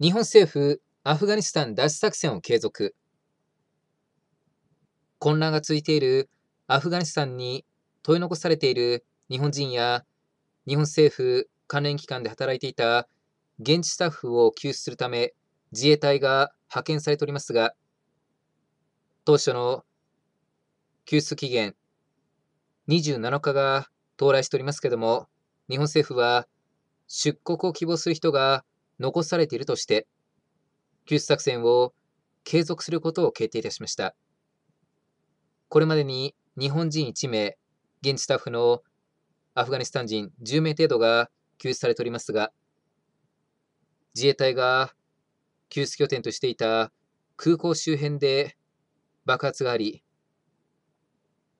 日本政府、アフガニスタン脱出作戦を継続。混乱が続いているアフガニスタンに取り残されている日本人や日本政府関連機関で働いていた現地スタッフを救出するため自衛隊が派遣されておりますが当初の救出期限27日が到来しておりますけれども日本政府は出国を希望する人が残されているとして、救出作戦を継続することを決定いたしました。これまでに日本人1名、現地スタッフのアフガニスタン人10名程度が救出されておりますが、自衛隊が救出拠点としていた空港周辺で爆発があり、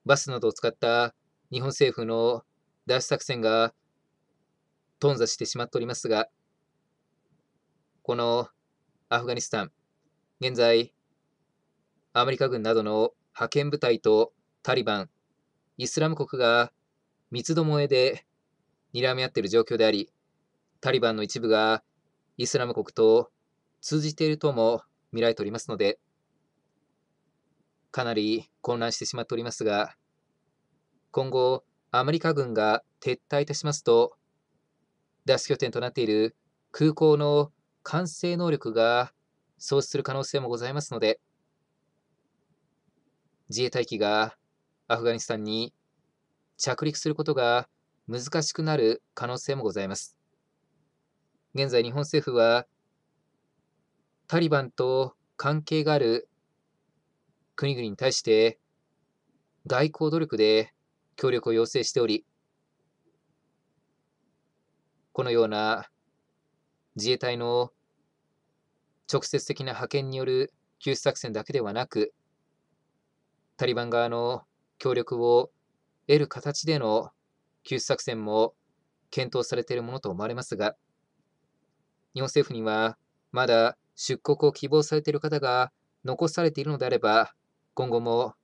バスなどを使った日本政府の脱出作戦が頓挫してしまっておりますが、このアフガニスタン、現在、アメリカ軍などの派遣部隊とタリバン、イスラム国が三つどもえで睨み合っている状況であり、タリバンの一部がイスラム国と通じているとも見られておりますので、かなり混乱してしまっておりますが、今後、アメリカ軍が撤退いたしますと、脱出拠点となっている空港の完成能力が喪失する可能性もございますので、自衛隊機がアフガニスタンに着陸することが難しくなる可能性もございます。現在、日本政府はタリバンと関係がある国々に対して外交努力で協力を要請しており、このような自衛隊の直接的な派遣による救出作戦だけではなく、タリバン側の協力を得る形での救出作戦も検討されているものと思われますが、日本政府にはまだ出国を希望されている方が残されているのであれば、今後も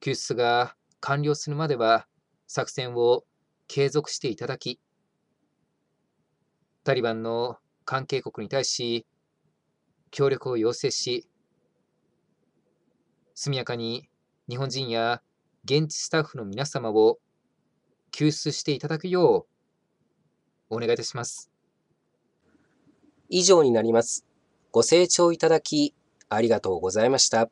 救出が完了するまでは作戦を継続していただき、タリバンの関係国に対し協力を要請し速やかに日本人や現地スタッフの皆様を救出していただくようお願いいたします。以上になります。ご清聴いただきありがとうございました。